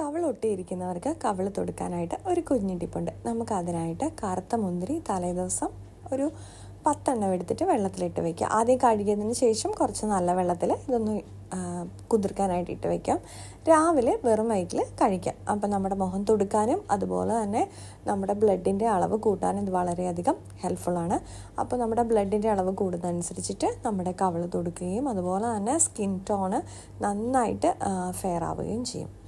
കവളൊട്ടിയിരിക്കുന്നവർക്ക് കവള തൊടുക്കാനായിട്ട് ഒരു കുഞ്ഞു ടിപ്പുണ്ട് അതിനായിട്ട് കറുത്ത മുന്തിരി തലേദിവസം ഒരു പത്തെണ്ണം എടുത്തിട്ട് വെള്ളത്തിലിട്ട് വയ്ക്കുക ആദ്യം കഴുകിയതിന് ശേഷം കുറച്ച് നല്ല വെള്ളത്തിൽ ഇതൊന്ന് കുതിർക്കാനായിട്ട് ഇട്ട് വയ്ക്കാം രാവിലെ വെറും വയറ്റിൽ കഴിക്കാം അപ്പം നമ്മുടെ മുഖം തൊടുക്കാനും അതുപോലെ തന്നെ നമ്മുടെ ബ്ലഡിൻ്റെ അളവ് കൂട്ടാനും ഇത് വളരെയധികം ഹെൽപ്ഫുള്ളാണ് അപ്പോൾ നമ്മുടെ ബ്ലഡിൻ്റെ അളവ് കൂടുന്നതനുസരിച്ചിട്ട് നമ്മുടെ കവള് തൊടുക്കുകയും അതുപോലെ തന്നെ സ്കിൻ ടോണ് നന്നായിട്ട് ഫെയർ ആവുകയും ചെയ്യും